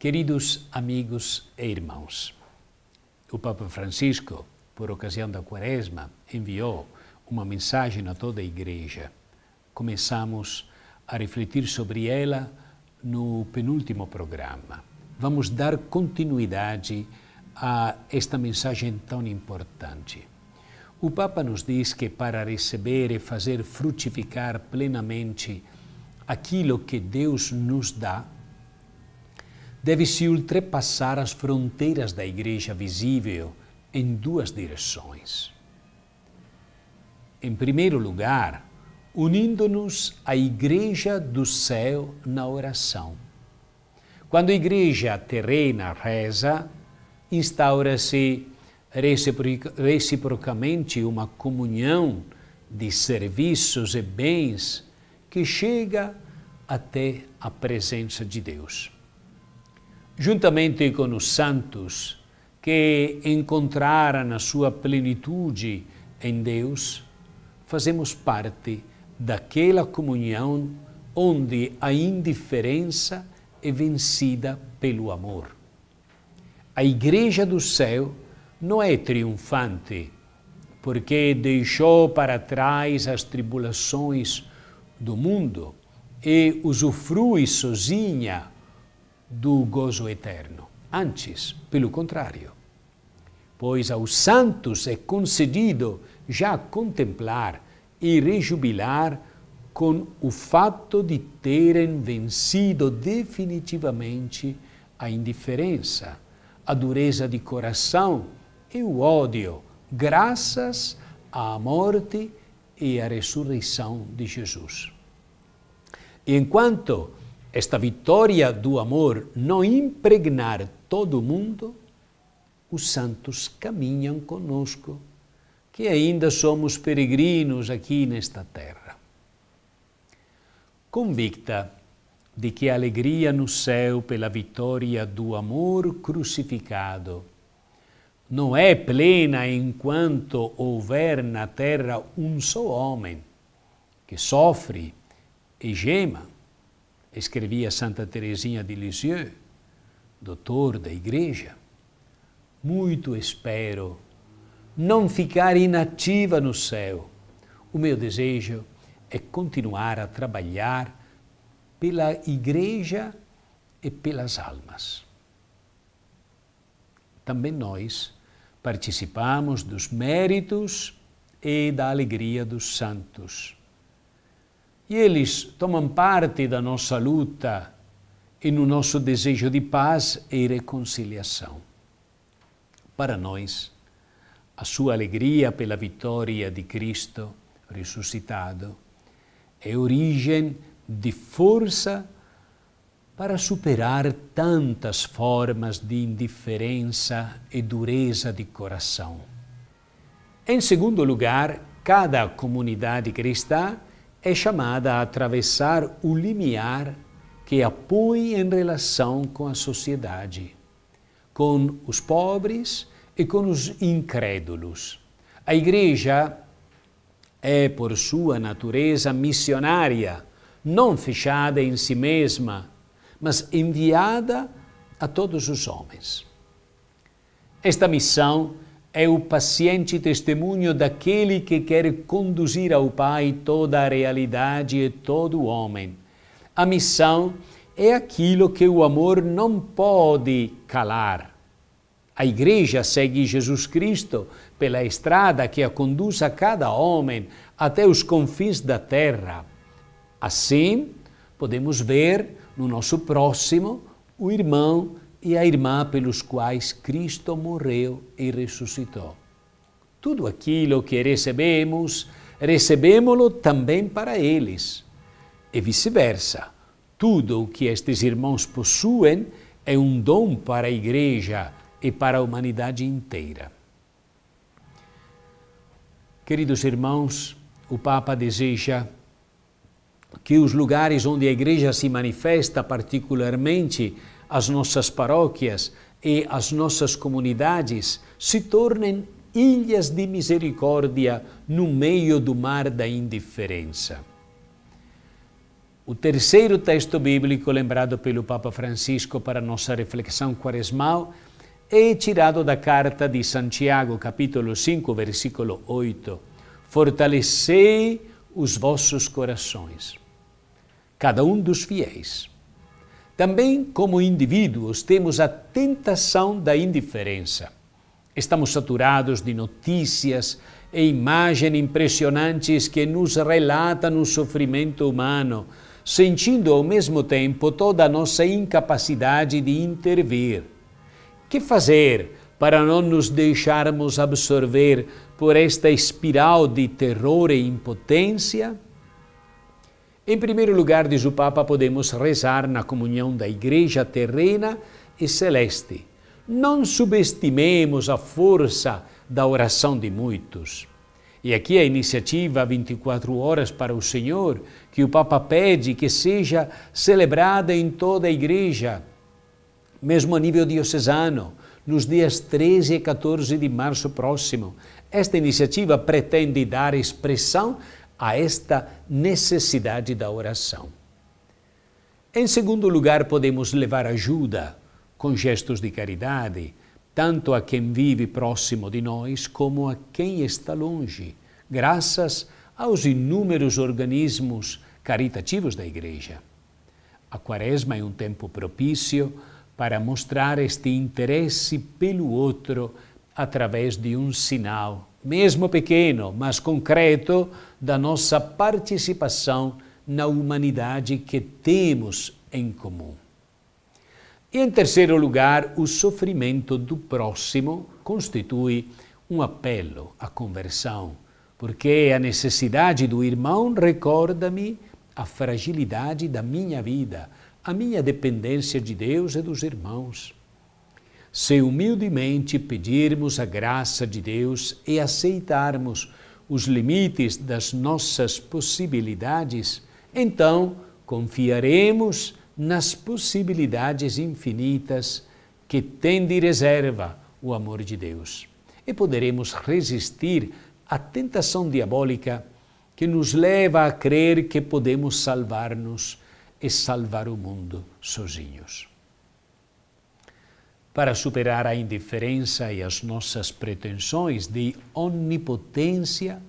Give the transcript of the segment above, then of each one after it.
Queridos amigos e irmãos, o Papa Francisco, por ocasião da Quaresma, enviou uma mensagem a toda a Igreja. Começamos a refletir sobre ela no penúltimo programa. Vamos dar continuidade a esta mensagem tão importante. O Papa nos diz que para receber e fazer frutificar plenamente aquilo que Deus nos dá, deve-se ultrapassar as fronteiras da igreja visível em duas direções. Em primeiro lugar, unindo-nos à igreja do céu na oração. Quando a igreja terrena reza, instaura-se reciprocamente uma comunhão de serviços e bens que chega até a presença de Deus juntamente com os santos que encontraram a sua plenitude em Deus, fazemos parte daquela comunhão onde a indiferença é vencida pelo amor. A Igreja do Céu não é triunfante, porque deixou para trás as tribulações do mundo e usufrui sozinha do gozo eterno. Antes, pelo contrário. Pois aos santos é concedido já contemplar e rejubilar com o fato de terem vencido definitivamente a indiferença, a dureza de coração e o ódio, graças à morte e à ressurreição de Jesus. Enquanto esta vitória do amor não impregnar todo o mundo, os santos caminham conosco, que ainda somos peregrinos aqui nesta terra. Convicta de que a alegria no céu pela vitória do amor crucificado não é plena enquanto houver na terra um só homem que sofre e gema escrevia Santa Teresinha de Lisieux, doutor da igreja, muito espero não ficar inativa no céu. O meu desejo é continuar a trabalhar pela igreja e pelas almas. Também nós participamos dos méritos e da alegria dos santos. E eles tomam parte da nossa luta e no nosso desejo de paz e reconciliação. Para nós, a sua alegria pela vitória de Cristo ressuscitado é origem de força para superar tantas formas de indiferença e dureza de coração. Em segundo lugar, cada comunidade cristã é chamada a atravessar o limiar que a põe em relação com a sociedade, com os pobres e com os incrédulos. A Igreja é, por sua natureza, missionária, não fechada em si mesma, mas enviada a todos os homens. Esta missão é o paciente testemunho daquele que quer conduzir ao Pai toda a realidade e todo o homem. A missão é aquilo que o amor não pode calar. A Igreja segue Jesus Cristo pela estrada que a conduz a cada homem até os confins da terra. Assim, podemos ver no nosso próximo o irmão e a irmã pelos quais Cristo morreu e ressuscitou. Tudo aquilo que recebemos, recebemos-lo também para eles. E vice-versa. Tudo o que estes irmãos possuem é um dom para a Igreja e para a humanidade inteira. Queridos irmãos, o Papa deseja que os lugares onde a Igreja se manifesta particularmente as nossas paróquias e as nossas comunidades se tornem ilhas de misericórdia no meio do mar da indiferença. O terceiro texto bíblico lembrado pelo Papa Francisco para nossa reflexão quaresmal é tirado da carta de Santiago, capítulo 5, versículo 8. Fortalecei os vossos corações. Cada um dos fiéis também, como indivíduos, temos a tentação da indiferença. Estamos saturados de notícias e imagens impressionantes que nos relatam o sofrimento humano, sentindo ao mesmo tempo toda a nossa incapacidade de intervir. Que fazer para não nos deixarmos absorver por esta espiral de terror e impotência? Em primeiro lugar, diz o Papa, podemos rezar na comunhão da Igreja terrena e celeste. Não subestimemos a força da oração de muitos. E aqui a iniciativa 24 Horas para o Senhor, que o Papa pede que seja celebrada em toda a Igreja, mesmo a nível diocesano, nos dias 13 e 14 de março próximo. Esta iniciativa pretende dar expressão a esta necessidade da oração. Em segundo lugar, podemos levar ajuda com gestos de caridade, tanto a quem vive próximo de nós como a quem está longe, graças aos inúmeros organismos caritativos da Igreja. A Quaresma é um tempo propício para mostrar este interesse pelo outro através de um sinal mesmo pequeno, mas concreto, da nossa participação na humanidade que temos em comum. E, em terceiro lugar, o sofrimento do próximo constitui um apelo à conversão, porque a necessidade do irmão recorda-me a fragilidade da minha vida, a minha dependência de Deus e dos irmãos se humildemente pedirmos a graça de Deus e aceitarmos os limites das nossas possibilidades, então confiaremos nas possibilidades infinitas que tem de reserva o amor de Deus. E poderemos resistir à tentação diabólica que nos leva a crer que podemos salvar-nos e salvar o mundo sozinhos para superar a indiferença e as nossas pretensões de onipotência,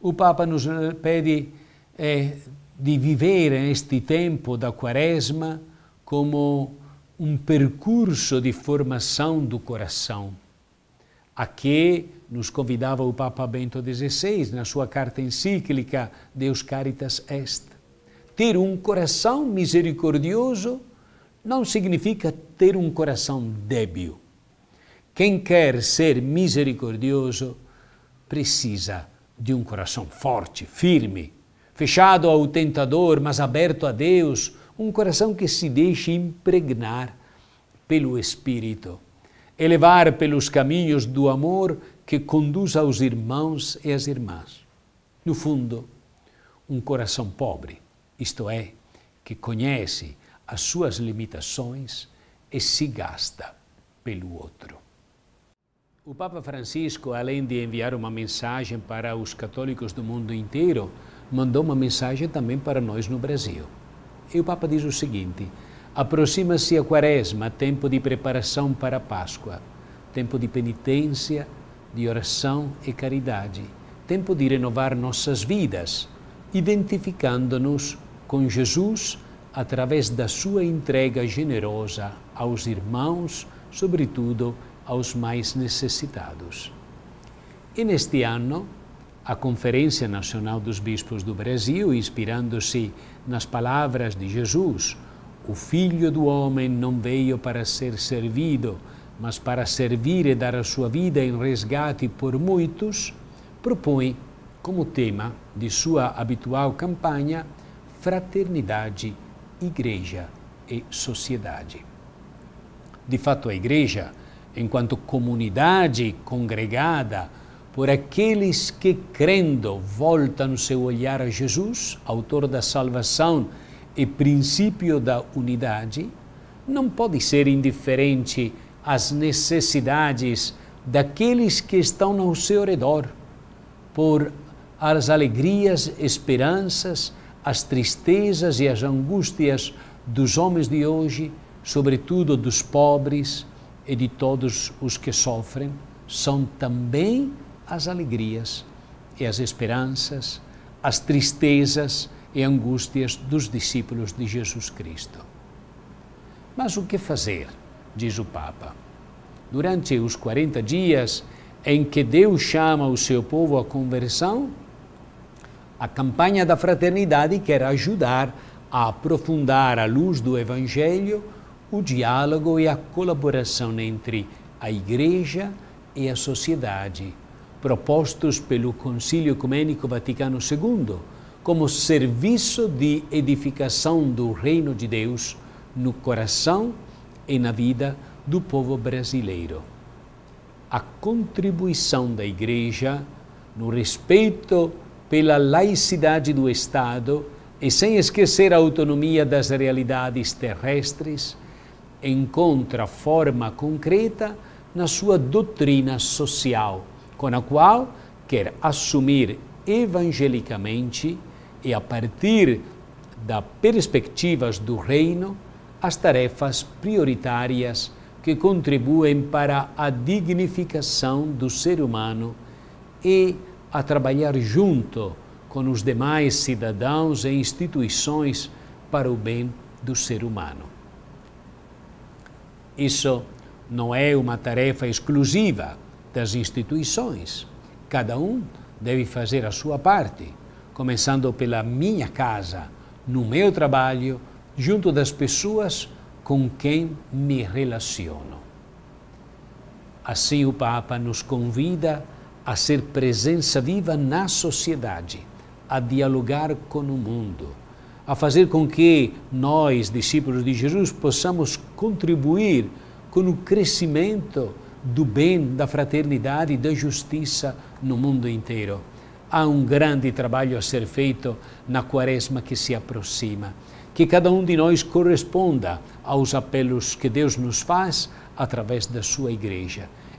o Papa nos pede eh, de viver vivere este tempo da Quaresma como um percurso de formação do coração, a que nos convidava o Papa Bento XVI na sua carta encíclica Deus Caritas Est. Ter um coração misericordioso não significa ter um coração débil. Quem quer ser misericordioso precisa de um coração forte, firme, fechado ao tentador, mas aberto a Deus, um coração que se deixe impregnar pelo Espírito, elevar pelos caminhos do amor que conduz aos irmãos e às irmãs. No fundo, um coração pobre, isto é, que conhece, as suas limitações e se gasta pelo outro. O Papa Francisco, além de enviar uma mensagem para os católicos do mundo inteiro, mandou uma mensagem também para nós no Brasil. E o Papa diz o seguinte: aproxima-se a Quaresma, tempo de preparação para a Páscoa, tempo de penitência, de oração e caridade, tempo de renovar nossas vidas, identificando-nos com Jesus através da sua entrega generosa aos irmãos, sobretudo aos mais necessitados. E neste ano, a Conferência Nacional dos Bispos do Brasil, inspirando-se nas palavras de Jesus, o Filho do Homem não veio para ser servido, mas para servir e dar a sua vida em resgate por muitos, propõe como tema de sua habitual campanha Fraternidade igreja e sociedade. De fato, a igreja, enquanto comunidade congregada por aqueles que, crendo, voltam seu olhar a Jesus, autor da salvação e princípio da unidade, não pode ser indiferente às necessidades daqueles que estão ao seu redor, por as alegrias, esperanças as tristezas e as angústias dos homens de hoje, sobretudo dos pobres e de todos os que sofrem, são também as alegrias e as esperanças, as tristezas e angústias dos discípulos de Jesus Cristo. Mas o que fazer? Diz o Papa. Durante os 40 dias em que Deus chama o seu povo à conversão, a campanha da fraternidade quer ajudar a aprofundar, à luz do Evangelho, o diálogo e a colaboração entre a Igreja e a sociedade, propostos pelo Concílio Ecumênico Vaticano II como serviço de edificação do Reino de Deus no coração e na vida do povo brasileiro. A contribuição da Igreja no respeito pela laicidade do Estado e sem esquecer a autonomia das realidades terrestres, encontra forma concreta na sua doutrina social, com a qual quer assumir evangelicamente e a partir das perspectivas do reino as tarefas prioritárias que contribuem para a dignificação do ser humano e a trabalhar junto com os demais cidadãos e instituições para o bem do ser humano. Isso não é uma tarefa exclusiva das instituições. Cada um deve fazer a sua parte, começando pela minha casa, no meu trabalho, junto das pessoas com quem me relaciono. Assim, o Papa nos convida a ser presença viva na sociedade, a dialogar com o mundo, a fazer com que nós, discípulos de Jesus, possamos contribuir com o crescimento do bem, da fraternidade e da justiça no mundo inteiro. Há um grande trabalho a ser feito na quaresma que se aproxima. Que cada um de nós corresponda aos apelos que Deus nos faz através da sua igreja